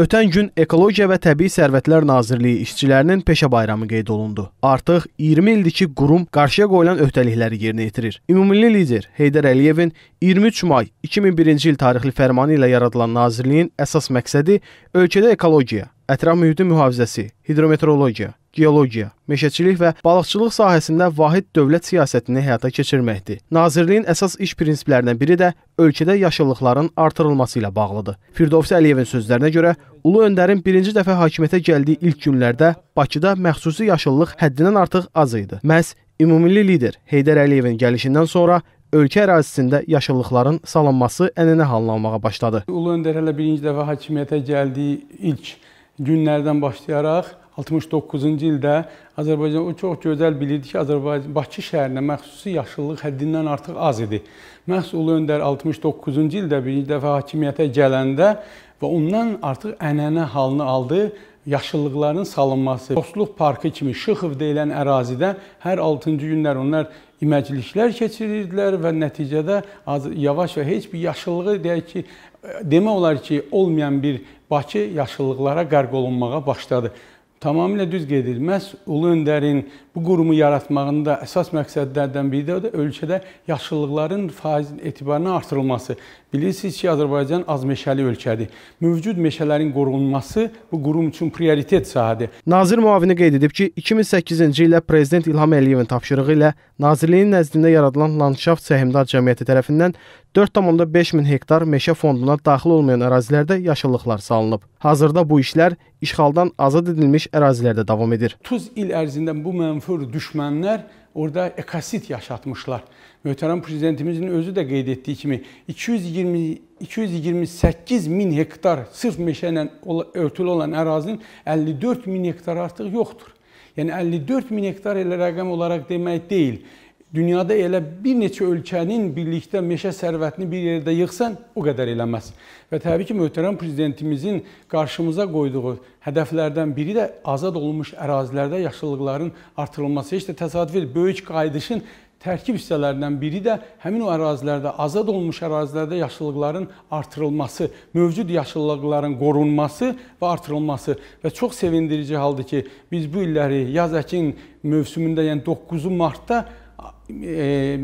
Ötən gün Ekologiya və Təbii Sərvətlər Nazirliyi işçilərinin peşə bayramı qeyd olundu. Artıq 20 ildir ki, qurum qarşıya qoyulan öhdəlikləri yerinə yetirir. Ümumilli lider Heydər Əliyevin 23 may 2001-ci il tarixli fərmanı ilə yaradılan nazirliyin əsas məqsədi ölkədə ekologiya, ətraf mühitin mühafizəsi, hidrometeorologiya, geologiya, meşəçilik və balıqçılıq sahəsində vahid dövlət siyasətini həyata keçirməkdir. Nazirliyin əsas iş prinsiplərindən biri də ölkədə yaşıllıqların artırılması ilə bağlıdır. Firdovsi Əliyevin sözlərinə görə, Ulu Öndərin birinci dəfə hakimiyyətə gəldiyi ilk günlərdə Bakıda məxsusi yaşıllıq həddindən artıq az idi. Məhz ümumilli lider Heydər Əliyevin gəlişindən sonra ölkə ərazisində yaşıllıqların salınması ənənə halına almağa başladı. Ulu Öndər hələ birinci dəfə hakimiyyətə gəldiyi ilk günlərdən başlayaraq 69-cu ildə Azərbaycan o çox gözəl bilirdi ki, Azərbaycan Bakı şəhərinə məxsusi yaşıllıq həddindən artıq az idi. Məhz Ulu Öndər 69-cu ildə birinci dəfə hakimiyyətə gələndə və ondan artıq ənənə halını aldı yaşıllıqların salınması, Dostluq parkı kimi Şıxov deyilən ərazidə hər 6-cı günlər onlar iməcliklər keçirirdilər və nəticədə yavaş və heç bir yaşıllığı deyək ki, demək olar ki, olmayan bir Bakı yaşıllıqlara qərq olunmağa başladı tamamilə düz gedir. Məs Ulu Öndərin bu qurumu yaratmağında əsas məqsədlərdən biri də ölkədə yaşıllıqların faiz etibarının artırılması. Bilirsiniz ki, Azərbaycan azmeşəli ölkədir. Mövcud meşələrin qorunması bu qurum üçün prioritet sahədir. Nazir müavini qeyd edib ki, 2008-ci ildə prezident İlham Əliyevin tapşırığı ilə Nazirliyin nəzdində yaradılan Landşaft Səhmdar Cəmiyyəti tərəfindən 4,5 min hektar meşə fonduna daxil olmayan ərazilərdə yaşıllıqlar salınıb. Hazırda bu işlər işğaldan azad edilmiş ərazilərdə davam edir. 30 il ərzində bu mənfur düşmənlər orada ekosit yaşatmışlar. Möhtərəm prezidentimizin özü də qeyd etdiyi kimi 220 228 min hektar sırf meşə ilə örtülü olan ərazinin 54 min hektarı artıq yoxdur. Yəni 54 min hektar elə rəqəm olaraq demək deyil dünyada elə bir neçə ölkənin birlikdə meşə sərvətini bir yerdə yığsan, o qədər eləməz. Və təbii ki, möhtərəm prezidentimizin qarşımıza qoyduğu hədəflərdən biri də azad olunmuş ərazilərdə yaşıllıqların artırılması. Heç də təsadüf deyil, böyük qayıdışın tərkib hissələrindən biri də həmin o ərazilərdə, azad olunmuş ərazilərdə yaşıllıqların artırılması, mövcud yaşıllıqların qorunması və artırılması. Və çox sevindirici haldır ki, biz bu illəri yaz əkin mövsümündə, yəni 9-u martda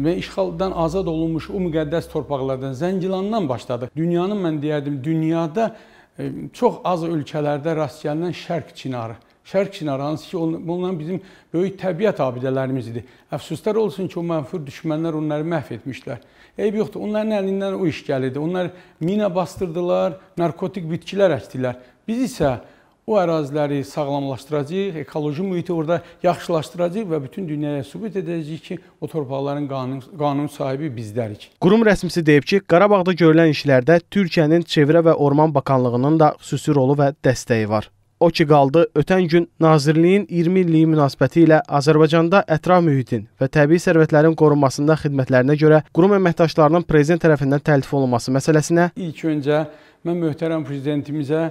e, işğaldan azad olunmuş o müqəddəs torpaqlardan Zəngilandan başladıq. Dünyanın mən deyərdim, dünyada e, çox az ölkələrdə rast gəlinən Şərq çinarı Şərq Çinar, hansı ki, bununla bizim böyük təbiət abidələrimiz idi. Əfsuslar olsun ki, o mənfur düşmənlər onları məhv etmişlər. Eyb yoxdur, onların əlindən o iş gəlirdi. Onlar mina bastırdılar, narkotik bitkilər əkdilər. Biz isə o əraziləri sağlamlaşdıracağıq, ekoloji mühiti orada yaxşılaşdıracağıq və bütün dünyaya sübut edəcəyik ki, o torpaqların qanun, qanun sahibi bizlərik. Qurum rəsmisi deyib ki, Qarabağda görülən işlərdə Türkiyənin Çevrə və Orman Bakanlığının da xüsusi rolu və dəstəyi var. O ki qaldı, ötən gün Nazirliyin 20 illiyi münasibəti ilə Azərbaycanda ətraf mühitin və təbii sərvətlərin qorunmasında xidmətlərinə görə qurum əməkdaşlarının prezident tərəfindən təltif olunması məsələsinə ilk öncə mən möhtərəm prezidentimizə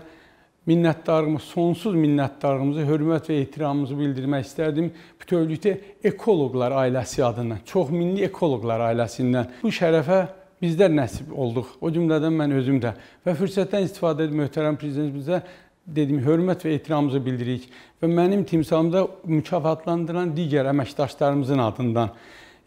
minnətdarımız, sonsuz minnətdarımızı, hörmət və ehtiramımızı bildirmək istərdim. Bütövlükdə ekoloqlar ailəsi adından, çox milli ekoloqlar ailəsindən bu şərəfə bizlər nəsib olduq. O cümlədən mən özüm də və fürsətdən istifadə edib möhtərəm prezidentimizə dediyim hörmət və ehtiramımızı bildiririk və mənim timsalımda mükafatlandıran digər əməkdaşlarımızın adından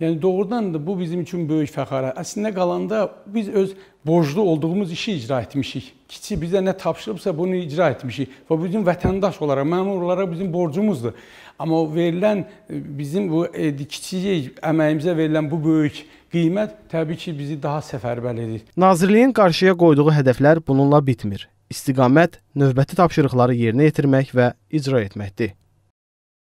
Yəni doğrudan da bu bizim üçün böyük fəxarə. Əslində qalanda biz öz borclu olduğumuz işi icra etmişik. Kiçi bizə nə tapşırıbsa bunu icra etmişik. Və bizim vətəndaş olaraq, məmur olaraq bizim borcumuzdur. Amma verilən e, bizim bu e, kiçik əməyimizə verilən bu böyük qiymət təbii ki, bizi daha səfərbər edir. Nazirliyin qarşıya qoyduğu hədəflər bununla bitmir. İstiqamət növbəti tapşırıqları yerinə yetirmək və icra etməkdir.